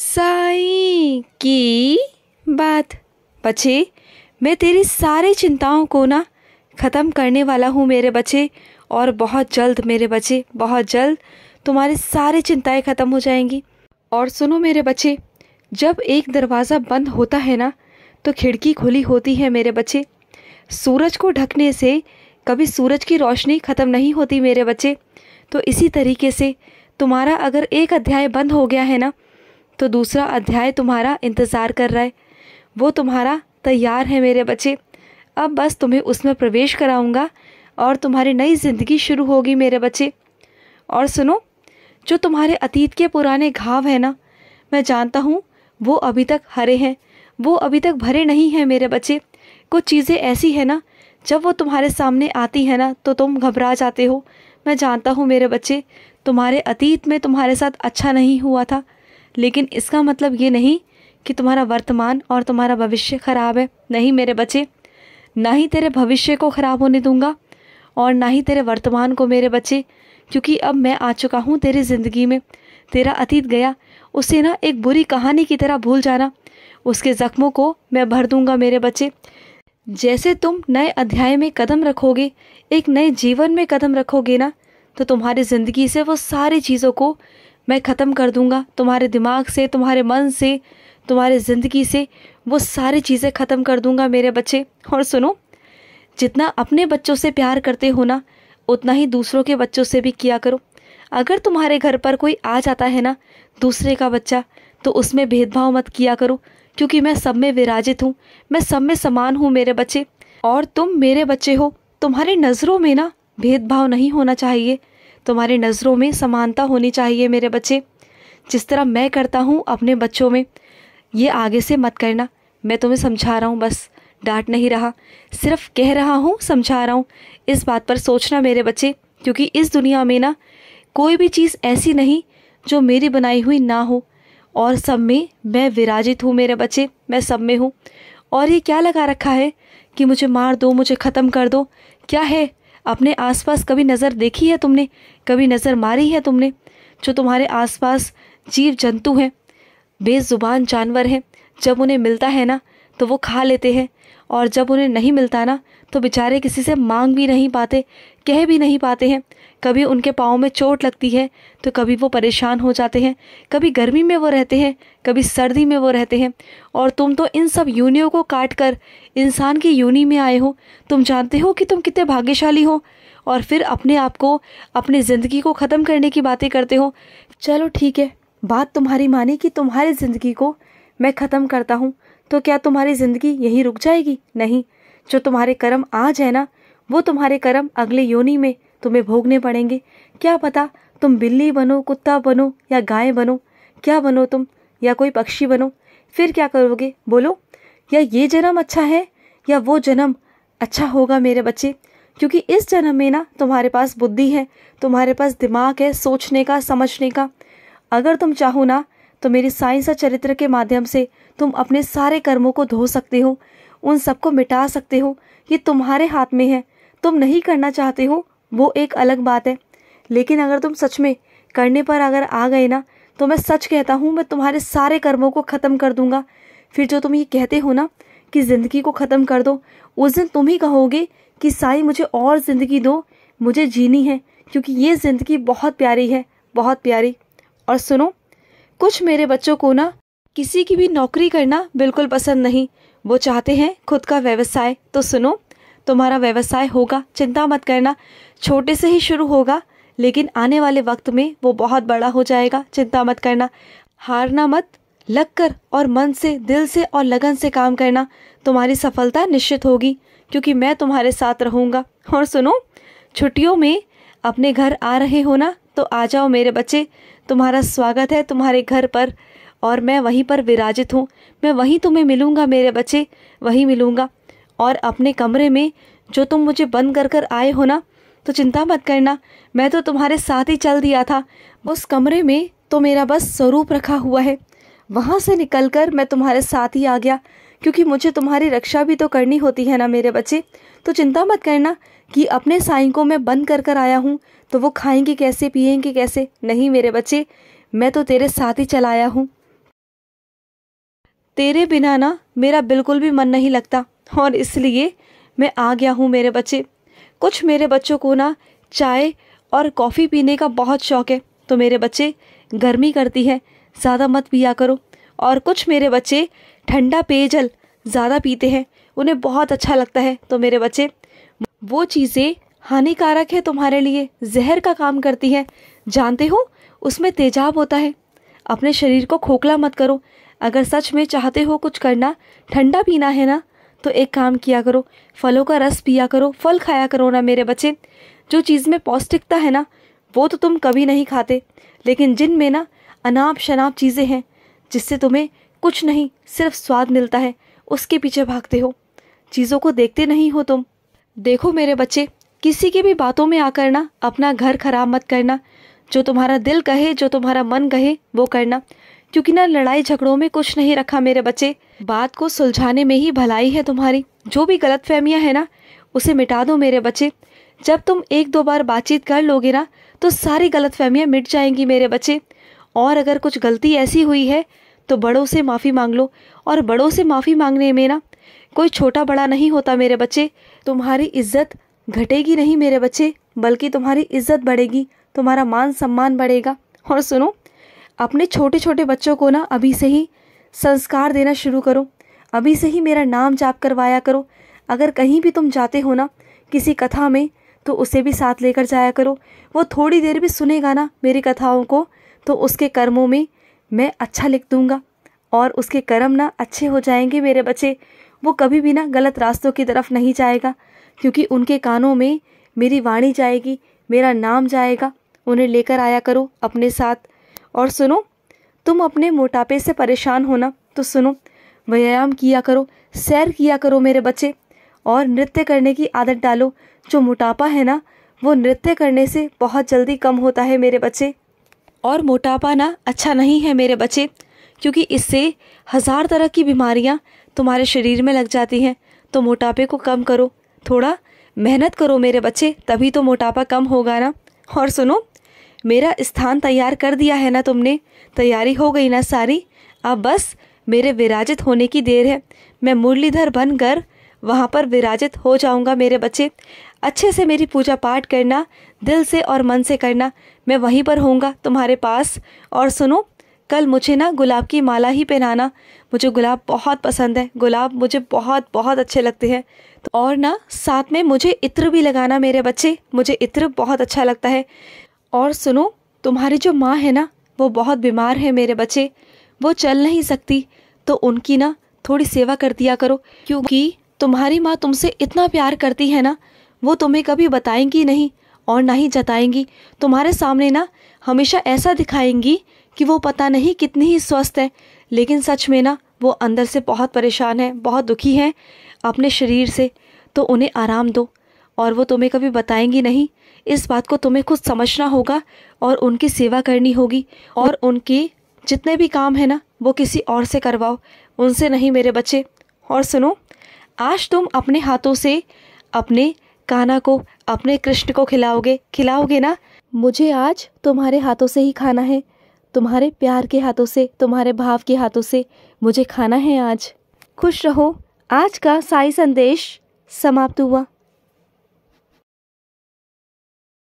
साई की बात પછી મેં તારી سارے ચિંતાઓને ના ખતમ કરને વાલા હું મેરે બચે ઓર બહોત જલ્દ મેરે બચે બહોત જલ્દ તુમારી سارے ચિંતાએ ખતમ હો જાયેંગી ઓર સુનો મેરે બચે જબ એક દરવાજા બંધ હોતા હે ના તો खिड़की ખુલી હોતી હે મેરે બચે સૂરજ કો ઢકને સે કભી સૂરજ કી રોશની ખતમ નહીં હોતી મેરે બચે તો ઇસી તરીકે સે તુમારા અગર એક અધ્યાય બંધ હો ગયા હે ના तो दूसरा अध्याय तुम्हारा इंतज़ार कर रहा है वो तुम्हारा तैयार है मेरे बच्चे अब बस तुम्हें उसमें प्रवेश कराऊंगा और तुम्हारी नई ज़िंदगी शुरू होगी मेरे बच्चे और सुनो जो तुम्हारे अतीत के पुराने घाव हैं ना मैं जानता हूँ वो अभी तक हरे हैं वो अभी तक भरे नहीं हैं मेरे बच्चे कुछ चीज़ें ऐसी हैं ना जब वो तुम्हारे सामने आती है ना तो तुम घबरा जाते हो मैं जानता हूँ मेरे बच्चे तुम्हारे अतीत में तुम्हारे साथ अच्छा नहीं हुआ था लेकिन इसका मतलब ये नहीं कि तुम्हारा वर्तमान और तुम्हारा भविष्य खराब है नहीं मेरे बच्चे ना ही तेरे भविष्य को ख़राब होने दूंगा और ना ही तेरे वर्तमान को मेरे बच्चे क्योंकि अब मैं आ चुका हूँ तेरी ज़िंदगी में तेरा अतीत गया उसे ना एक बुरी कहानी की तरह भूल जाना उसके ज़ख्मों को मैं भर दूंगा मेरे बच्चे जैसे तुम नए अध्याय में कदम रखोगे एक नए जीवन में कदम रखोगे ना तो तुम्हारी ज़िंदगी से वो सारी चीज़ों को मैं ख़त्म कर दूँगा तुम्हारे दिमाग से तुम्हारे मन से तुम्हारे ज़िंदगी से वो सारी चीज़ें ख़त्म कर दूँगा मेरे बच्चे और सुनो जितना अपने बच्चों से प्यार करते हो ना उतना ही दूसरों के बच्चों से भी किया करो अगर तुम्हारे घर पर कोई आ जाता है ना दूसरे का बच्चा तो उसमें भेदभाव मत किया करो क्योंकि मैं सब में विराजित हूँ मैं सब में समान हूँ मेरे बच्चे और तुम मेरे बच्चे हो तुम्हारी नज़रों में ना भेदभाव नहीं होना चाहिए तुम्हारी नज़रों में समानता होनी चाहिए मेरे बच्चे जिस तरह मैं करता हूँ अपने बच्चों में ये आगे से मत करना मैं तुम्हें समझा रहा हूँ बस डांट नहीं रहा सिर्फ कह रहा हूँ समझा रहा हूँ इस बात पर सोचना मेरे बच्चे क्योंकि इस दुनिया में ना कोई भी चीज़ ऐसी नहीं जो मेरी बनाई हुई ना हो और सब में मैं विराजित हूँ मेरे बच्चे मैं सब में हूँ और ये क्या लगा रखा है कि मुझे मार दो मुझे ख़त्म कर दो क्या है अपने आसपास कभी नज़र देखी है तुमने कभी नज़र मारी है तुमने जो तुम्हारे आसपास जीव जंतु हैं बेजुबान जानवर हैं जब उन्हें मिलता है ना तो वो खा लेते हैं और जब उन्हें नहीं मिलता ना तो बेचारे किसी से मांग भी नहीं पाते कह भी नहीं पाते हैं कभी उनके पाँव में चोट लगती है तो कभी वो परेशान हो जाते हैं कभी गर्मी में वो रहते हैं कभी सर्दी में वो रहते हैं और तुम तो इन सब यूनियों को काट कर इंसान की यूनि में आए हो तुम जानते हो कि तुम कितने भाग्यशाली हो और फिर अपने आप को अपनी ज़िंदगी को ख़त्म करने की बातें करते हो चलो ठीक है बात तुम्हारी माने कि तुम्हारी ज़िंदगी को मैं ख़त्म करता हूँ तो क्या तुम्हारी ज़िंदगी यहीं रुक जाएगी नहीं जो तुम्हारे कर्म आज है ना वो तुम्हारे कर्म अगले योनि में तुम्हें भोगने पड़ेंगे क्या पता तुम बिल्ली बनो कुत्ता बनो या गाय बनो क्या बनो तुम या कोई पक्षी बनो फिर क्या करोगे बोलो या ये जन्म अच्छा है या वो जन्म अच्छा होगा मेरे बच्चे क्योंकि इस जन्म में ना तुम्हारे पास बुद्धि है तुम्हारे पास दिमाग है सोचने का समझने का अगर तुम चाहो ना तो मेरी साइंस और चरित्र के माध्यम से तुम अपने सारे कर्मों को धो सकते हो उन सबको मिटा सकते हो ये तुम्हारे हाथ में है तुम नहीं करना चाहते हो वो एक अलग बात है लेकिन अगर तुम सच में करने पर अगर आ गए ना तो मैं सच कहता हूँ मैं तुम्हारे सारे कर्मों को ख़त्म कर दूंगा फिर जो तुम ये कहते हो ना कि ज़िंदगी को ख़त्म कर दो उस दिन तुम ही कहोगे कि साई मुझे और ज़िंदगी दो मुझे जीनी है क्योंकि ये ज़िंदगी बहुत प्यारी है बहुत प्यारी और सुनो कुछ मेरे बच्चों को ना किसी की भी नौकरी करना बिल्कुल पसंद नहीं वो चाहते हैं खुद का व्यवसाय तो सुनो तुम्हारा व्यवसाय होगा चिंता मत करना छोटे से ही शुरू होगा लेकिन आने वाले वक्त में वो बहुत बड़ा हो जाएगा चिंता मत करना हारना मत लग कर और मन से दिल से और लगन से काम करना तुम्हारी सफलता निश्चित होगी क्योंकि मैं तुम्हारे साथ रहूँगा और सुनो छुट्टियों में अपने घर आ रहे हो ना तो आ जाओ मेरे बच्चे तुम्हारा स्वागत है तुम्हारे घर पर और मैं वहीं पर विराजित हूँ मैं वहीं तुम्हें मिलूँगा मेरे बच्चे वहीं मिलूँगा और अपने कमरे में जो तुम मुझे बंद कर कर आए हो ना तो चिंता मत करना मैं तो तुम्हारे साथ ही चल दिया था उस कमरे में तो मेरा बस स्वरूप रखा हुआ है वहाँ से निकल कर मैं तुम्हारे साथ ही आ गया क्योंकि मुझे तुम्हारी रक्षा भी तो करनी होती है ना मेरे बच्चे तो चिंता मत करना कि अपने साई को मैं बंद कर कर आया हूँ तो वो खाएंगे कैसे पिएंगे कैसे नहीं मेरे बच्चे मैं तो तेरे साथ ही चला आया हूँ तेरे बिना ना मेरा बिल्कुल भी मन नहीं लगता और इसलिए मैं आ गया हूँ मेरे बच्चे कुछ मेरे बच्चों को ना चाय और कॉफ़ी पीने का बहुत शौक है तो मेरे बच्चे गर्मी करती है ज़्यादा मत पिया करो और कुछ मेरे बच्चे ठंडा पेयजल ज़्यादा पीते हैं उन्हें बहुत अच्छा लगता है तो मेरे बच्चे वो चीज़ें हानिकारक है तुम्हारे लिए जहर का काम करती है जानते हो उसमें तेजाब होता है अपने शरीर को खोखला मत करो अगर सच में चाहते हो कुछ करना ठंडा पीना है ना तो एक काम किया करो फलों का रस पिया करो फल खाया करो ना मेरे बच्चे जो चीज़ में पौष्टिकता है ना वो तो तुम कभी नहीं खाते लेकिन जिन में ना अनाप शनाप चीज़ें हैं जिससे तुम्हें कुछ नहीं सिर्फ स्वाद मिलता है उसके पीछे भागते हो चीज़ों को देखते नहीं हो तुम देखो मेरे बच्चे किसी की भी बातों में आकर ना अपना घर खराब मत करना जो तुम्हारा दिल कहे जो तुम्हारा मन कहे वो करना क्योंकि ना लड़ाई झगड़ों में कुछ नहीं रखा मेरे बच्चे बात को सुलझाने में ही भलाई है तुम्हारी जो भी गलत फहमियाँ है ना उसे मिटा दो मेरे बच्चे जब तुम एक दो बार बातचीत कर लोगे ना तो सारी गलत फहमियाँ मिट जाएंगी मेरे बच्चे और अगर कुछ गलती ऐसी हुई है तो बड़ों से माफ़ी मांग लो और बड़ों से माफ़ी मांगने में ना कोई छोटा बड़ा नहीं होता मेरे बच्चे तुम्हारी इज्जत घटेगी नहीं मेरे बच्चे बल्कि तुम्हारी इज्जत बढ़ेगी तुम्हारा मान सम्मान बढ़ेगा और सुनो अपने छोटे छोटे बच्चों को ना अभी से ही संस्कार देना शुरू करो अभी से ही मेरा नाम जाप करवाया करो अगर कहीं भी तुम जाते हो ना किसी कथा में तो उसे भी साथ लेकर जाया करो वो थोड़ी देर भी सुनेगा ना मेरी कथाओं को तो उसके कर्मों में मैं अच्छा लिख दूँगा और उसके कर्म ना अच्छे हो जाएंगे मेरे बच्चे वो कभी भी ना गलत रास्तों की तरफ नहीं जाएगा क्योंकि उनके कानों में मेरी वाणी जाएगी मेरा नाम जाएगा उन्हें लेकर आया करो अपने साथ और सुनो तुम अपने मोटापे से परेशान होना तो सुनो व्यायाम किया करो सैर किया करो मेरे बच्चे और नृत्य करने की आदत डालो जो मोटापा है ना वो नृत्य करने से बहुत जल्दी कम होता है मेरे बच्चे और मोटापा ना अच्छा नहीं है मेरे बच्चे क्योंकि इससे हज़ार तरह की बीमारियाँ तुम्हारे शरीर में लग जाती हैं तो मोटापे को कम करो थोड़ा मेहनत करो मेरे बच्चे तभी तो मोटापा कम होगा ना और सुनो मेरा स्थान तैयार कर दिया है ना तुमने तैयारी हो गई ना सारी अब बस मेरे विराजित होने की देर है मैं मुरलीधर बन कर वहाँ पर विराजित हो जाऊँगा मेरे बच्चे अच्छे से मेरी पूजा पाठ करना दिल से और मन से करना मैं वहीं पर होऊंगा तुम्हारे पास और सुनो कल मुझे ना गुलाब की माला ही पहनाना मुझे गुलाब बहुत पसंद है गुलाब मुझे बहुत बहुत अच्छे लगते हैं और ना साथ में मुझे इत्र भी लगाना मेरे बच्चे मुझे इत्र बहुत अच्छा लगता है और सुनो तुम्हारी जो माँ है ना वो बहुत बीमार है मेरे बच्चे वो चल नहीं सकती तो उनकी ना थोड़ी सेवा कर दिया करो क्योंकि तुम्हारी माँ तुमसे इतना प्यार करती है ना वो तुम्हें कभी बताएंगी नहीं और ना ही जताएंगी तुम्हारे सामने ना हमेशा ऐसा दिखाएंगी कि वो पता नहीं कितनी ही स्वस्थ है लेकिन सच में ना वो अंदर से बहुत परेशान है बहुत दुखी है अपने शरीर से तो उन्हें आराम दो और वो तुम्हें कभी बताएंगी नहीं इस बात को तुम्हें खुद समझना होगा और उनकी सेवा करनी होगी और उनके जितने भी काम है ना वो किसी और से करवाओ उनसे नहीं मेरे बच्चे और सुनो आज तुम अपने हाथों से अपने काना को अपने कृष्ण को खिलाओगे खिलाओगे ना मुझे आज तुम्हारे हाथों से ही खाना है तुम्हारे प्यार के हाथों से तुम्हारे भाव के हाथों से मुझे खाना है आज खुश रहो आज का साई संदेश समाप्त हुआ